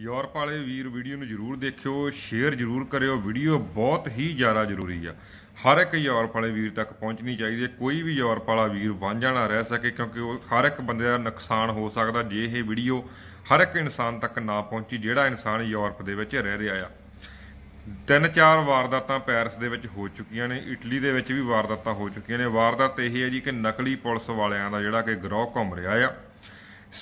Europe ਵਾਲੇ ਵੀਰ video ਨੂੰ ਜਰੂਰ ਦੇਖਿਓ ਸ਼ੇਅਰ ਜਰੂਰ ਕਰਿਓ ਵੀਡੀਓ ਬਹੁਤ ਹੀ ਜ਼ਿਆਦਾ ਜ਼ਰੂਰੀ ਆ ਹਰ ਇੱਕ ਯੂਰਪ ਵਾਲੇ ਵੀਰ ਤੱਕ ਪਹੁੰਚਣੀ ਚਾਹੀਦੀ ਹੈ ਕੋਈ ਵੀ ਯੂਰਪ ਵਾਲਾ ਵੀਰ ਵਾਂਝਾ ਨਾ ਰਹਿ ਸਕੇ ਕਿਉਂਕਿ ਉਹ ਹਰ ਇੱਕ ਬੰਦੇ ਦਾ ਨੁਕਸਾਨ ਹੋ ਸਕਦਾ ਜੇ ਇਹ ਵੀਡੀਓ ਹਰ ਇੱਕ ਇਨਸਾਨ ਤੱਕ ਨਾ ਪਹੁੰਚੀ ਜਿਹੜਾ ਇਨਸਾਨ ਯੂਰਪ ਦੇ ਵਿੱਚ ਰਹਿ ਰਿਹਾ ਆ ਤਿੰਨ ਚਾਰ ਵਾਰਦਾਤਾਂ ਪੈਰਿਸ ਦੇ ਵਿੱਚ ਹੋ ਚੁੱਕੀਆਂ ਨੇ ਇਟਲੀ ਦੇ ਵਿੱਚ ਵੀ ਵਾਰਦਾਤਾਂ ਹੋ ਚੁੱਕੀਆਂ ਨੇ ਵਾਰਦਾਤ ਇਹ ਹੈ ਜੀ ਕਿ ਨਕਲੀ ਪੁਲਿਸ ਵਾਲਿਆਂ ਦਾ ਜਿਹੜਾ ਕਿ ਗਰੋਹ ਘੁੰਮ ਰਿਹਾ ਆ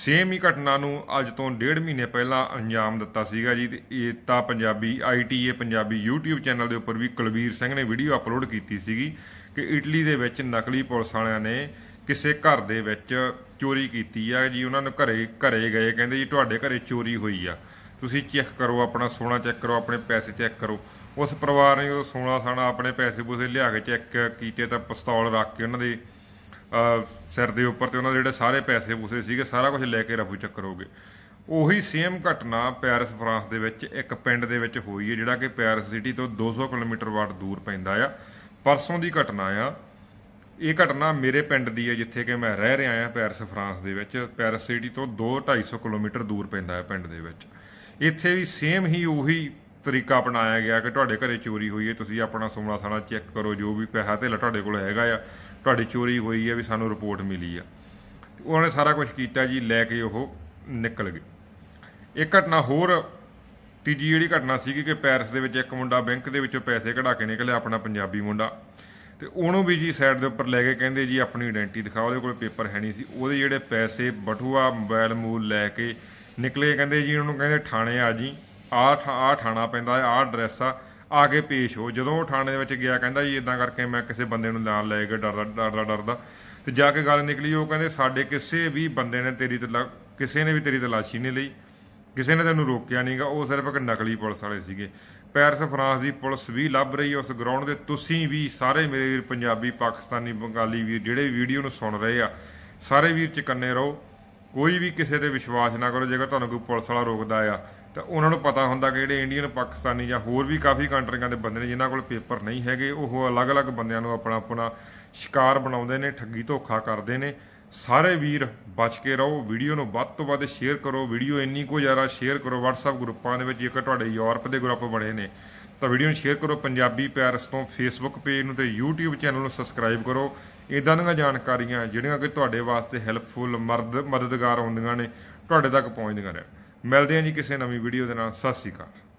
ਸੇਮ ਹੀ ਘਟਨਾ ਨੂੰ ਅੱਜ ਤੋਂ ਡੇਢ ਮਹੀਨੇ ਪਹਿਲਾਂ ਅੰਜਾਮ ਦਿੱਤਾ ਸੀਗਾ ਜੀ ਤੇ ਇਹ ਤਾਂ Punjabi ITA Punjabi YouTube channel ਦੇ ਉੱਪਰ ਵੀ ਕੁਲਵੀਰ ਸਿੰਘ ਨੇ ਵੀਡੀਓ ਅਪਲੋਡ ਕੀਤੀ ਸੀਗੀ ਕਿ ਇਟਲੀ ਦੇ ਵਿੱਚ ਨਕਲੀ ਪੁਲਿਸ ਵਾਲਿਆਂ ਨੇ ਕਿਸੇ ਘਰ ਦੇ ਵਿੱਚ ਚੋਰੀ ਕੀਤੀ ਆ ਜੀ ਉਹਨਾਂ ਨੂੰ ਘਰੇ ਘਰੇ ਗਏ ਕਹਿੰਦੇ ਜੀ ਤੁਹਾਡੇ ਘਰੇ ਚੋਰੀ ਹੋਈ ਆ ਤੁਸੀਂ ਚੈੱਕ ਕਰੋ ਆਪਣਾ ਸੋਨਾ ਚੈੱਕ ਕਰੋ ਆਪਣੇ ਪੈਸੇ ਚੈੱਕ ਕਰੋ ਉਸ ਪਰਿਵਾਰ ਨੇ ਉਹ ਸੋਨਾ ਸਾਨਾ ਆਪਣੇ ਪੈਸੇ ਪੂਸੇ ਲਿਆ ਕੇ ਚੈੱਕ ਕੀਤੇ ਤਾਂ ਪਿਸਤੌਲ ਰੱਖ ਕੇ ਉਹਨਾਂ ਦੇ ਸਿਰ ਦੇ ਉੱਪਰ ਤੇ ਉਹਨਾਂ ਦੇ ਜਿਹੜੇ ਸਾਰੇ ਪੈਸੇ ਪੂਸੇ ਸੀਗੇ ਸਾਰਾ ਕੁਝ ਲੈ ਕੇ ਰਫੂ ਚੱਕਰ ਹੋ ਗਏ ਉਹੀ ਸੇਮ ਘਟਨਾ ਪੈਰਿਸ ਫਰਾਂਸ ਦੇ ਵਿੱਚ ਇੱਕ ਪਿੰਡ ਦੇ ਵਿੱਚ ਹੋਈ ਹੈ ਜਿਹੜਾ ਕਿ ਪੈਰਿਸ ਸਿਟੀ ਤੋਂ 200 ਕਿਲੋਮੀਟਰ ਵਾਟ ਦੂਰ ਪੈਂਦਾ ਆ ਪਰਸੋਂ ਦੀ ਘਟਨਾ ਆ ਇਹ ਘਟਨਾ ਮੇਰੇ ਪਿੰਡ ਦੀ ਹੈ ਜਿੱਥੇ ਕਿ ਮੈਂ ਰਹਿ ਰਿਹਾ ਆ ਪੈਰਿਸ ਫਰਾਂਸ ਦੇ ਵਿੱਚ ਪੈਰਿਸ ਸਿਟੀ ਤੋਂ 2-250 ਕਿਲੋਮੀਟਰ ਦੂਰ ਪੈਂਦਾ ਹੈ ਪਿੰਡ ਦੇ ਵਿੱਚ ਇੱਥੇ ਵੀ ਸੇਮ ਹੀ ਉਹੀ ਤਰੀਕਾ ਅਪਣਾਇਆ ਗਿਆ ਕਿ ਤੁਹਾਡੇ ਘਰੇ ਚੋਰੀ ਹੋਈ ਹੈ ਤੁਸੀਂ ਆਪਣਾ ਸੋਨਾ ਸਾਣਾ ਚੈੱਕ ਕਰੋ ਜੋ ਵੀ ਪੈਸਾ ਤੇ ਤੁਹਾਡੇ ਕੋਲ ਹੈਗਾ ਆ ਤੁਹਾਡੀ ਚੋਰੀ ਹੋਈ ਹੈ ਵੀ ਸਾਨੂੰ ਰਿਪੋਰਟ ਮਿਲੀ ਆ ਉਹਨਾਂ ਨੇ ਸਾਰਾ ਕੁਝ ਕੀਤਾ ਜੀ ਲੈ ਕੇ ਉਹ ਨਿਕਲ ਗਏ ਇੱਕ ਘਟਨਾ ਹੋਰ ਤੀਜੀ ਜਿਹੜੀ ਘਟਨਾ ਸੀਗੀ ਕਿ ਪੈਰਿਸ ਦੇ ਵਿੱਚ ਇੱਕ ਮੁੰਡਾ ਬੈਂਕ ਦੇ ਵਿੱਚੋਂ ਪੈਸੇ ਕਢਾ ਕੇ ਨਿਕਲਿਆ ਆਪਣਾ ਪੰਜਾਬੀ ਮੁੰਡਾ ਤੇ ਉਹਨੂੰ ਵੀ ਜੀ ਸਾਈਡ ਦੇ ਉੱਪਰ ਲੈ ਕੇ ਕਹਿੰਦੇ ਜੀ ਆਪਣੀ ਆਇਡੈਂਟੀ ਦਿਖਾਓ ਉਹਦੇ ਕੋਲ ਪੇਪਰ ਹੈ ਨਹੀਂ ਸੀ ਉਹਦੇ ਜਿਹੜੇ ਪੈਸੇ ਬਟੂਆ ਮੋਬਾਈਲ ਮੂਲ ਲੈ ਕੇ ਨਿਕਲੇ ਕਹਿੰਦੇ ਜੀ ਉਹਨੂੰ ਕਹਿੰਦੇ ਥਾਣੇ ਆ ਜੀ ਆ ਆ ਥਾਣਾ ਪੈਂਦਾ ਆ ਐਡਰੈਸ ਆ ਆ ਕੇ ਪੇਸ਼ ਹੋ ਜਦੋਂ ਉਹ ਥਾਣੇ ਦੇ ਵਿੱਚ ਗਿਆ ਕਹਿੰਦਾ ਜੀ ਇਦਾਂ ਕਰਕੇ ਮੈਂ ਕਿਸੇ ਬੰਦੇ ਨੂੰ ਨਾਲ ਲੈ ਕੇ ਡਰਦਾ ਡਰਦਾ ਡਰਦਾ ਤੇ ਜਾ ਕੇ ਗੱਲ ਨਿਕਲੀ ਉਹ ਕਹਿੰਦੇ ਸਾਡੇ ਕਿਸੇ ਵੀ ਬੰਦੇ ਨੇ ਤੇਰੀ ਕਿਸੇ ਨੇ ਵੀ ਤੇਰੀ ਤਲਾਸ਼ੀ ਨਹੀਂ ਲਈ ਕਿਸੇ ਨੇ ਤੈਨੂੰ ਰੋਕਿਆ ਨਹੀਂਗਾ ਉਹ ਸਿਰਫ ਇੱਕ ਨਕਲੀ ਪੁਲਿਸ ਵਾਲੇ ਸੀਗੇ ਪੈਰਸ ਫਰਾਂਸ ਦੀ ਪੁਲਿਸ ਵੀ ਲੱਭ ਰਹੀ ਉਸ ਗਰਾਊਂਡ ਦੇ ਤੁਸੀਂ ਵੀ ਸਾਰੇ ਮੇਰੇ ਵੀਰ ਪੰਜਾਬੀ ਪਾਕਿਸਤਾਨੀ ਬੰਗਾਲੀ ਵੀਰ ਜਿਹੜੇ ਵੀਡੀਓ ਨੂੰ ਸੁਣ ਰਹੇ ਆ ਸਾਰੇ ਵੀਰ ਚਕੰਨੇ ਰਹੋ ਕੋਈ ਵੀ ਕਿਸੇ ਤੇ ਵਿਸ਼ਵਾਸ ਨਾ ਕਰੋ ਜੇਕਰ ਤੁਹਾਨੂੰ ਕੋਈ ਪੁਲਿਸ ਵਾਲਾ ਰੋਕਦਾ ਆ ਤਾਂ ਉਹਨਾਂ ਨੂੰ ਪਤਾ ਹੁੰਦਾ ਕਿ ਜਿਹੜੇ ਇੰਡੀਅਨ ਪਾਕਿਸਤਾਨੀ ਜਾਂ ਹੋਰ ਵੀ ਕਾਫੀ ਕੰਟਰੀਆਂ ਦੇ ਬੰਦੇ ਨੇ ਜਿਨ੍ਹਾਂ ਕੋਲ ਪੇਪਰ ਨਹੀਂ ਹੈਗੇ ਉਹ ਅਲੱਗ-ਅਲੱਗ ਬੰਦਿਆਂ ਨੂੰ ਆਪਣਾ ਆਪਣਾ ਸ਼ਿਕਾਰ ਬਣਾਉਂਦੇ ਨੇ ਠੱਗੀ ਧੋਖਾ ਕਰਦੇ ਨੇ ਸਾਰੇ ਵੀਰ ਬਚ ਕੇ ਰਹੋ ਵੀਡੀਓ ਨੂੰ ਵੱਧ ਤੋਂ ਵੱਧ ਸ਼ੇਅਰ ਕਰੋ ਵੀਡੀਓ ਇੰਨੀ ਕੋ ਜ਼ਿਆਦਾ ਸ਼ੇਅਰ ਕਰੋ WhatsApp ਗਰੁੱਪਾਂ ਦੇ ਵਿੱਚ ਜੇਕਰ ਤੁਹਾਡੇ ਯੂਰਪ ਦੇ ਗਰੁੱਪ ਬਣੇ ਨੇ ਤਾਂ ਵੀਡੀਓ ਨੂੰ ਸ਼ੇਅਰ ਕਰੋ ਪੰਜਾਬੀ ਪਿਆਰਸ ਤੋਂ Facebook ਪੇਜ ਨੂੰ ਤੇ YouTube ਚੈਨਲ ਨੂੰ ਸਬਸਕ੍ਰਾਈਬ ਕਰੋ ਇਦਾਂ ਦੀਆਂ ਜਾਣਕਾਰੀਆਂ ਜਿਹੜੀਆਂ ਕਿ ਤੁਹਾਡੇ ਵਾਸਤੇ ਹੈਲਪਫੁਲ ਮਰਦ ਮਦਦਗਾਰ ਹੁੰਦੀਆਂ ਨੇ ਤੁਹਾਡੇ ਤੱਕ ਪਹੁੰਚਦੀਆਂ ਰਹਿਣ ਮਿਲਦੇ ਹਾਂ ਜੀ ਕਿਸੇ ਨਵੀਂ ਵੀਡੀਓ ਦੇ ਨਾਲ ਸਤਿ ਸ਼੍ਰੀ ਅਕਾਲ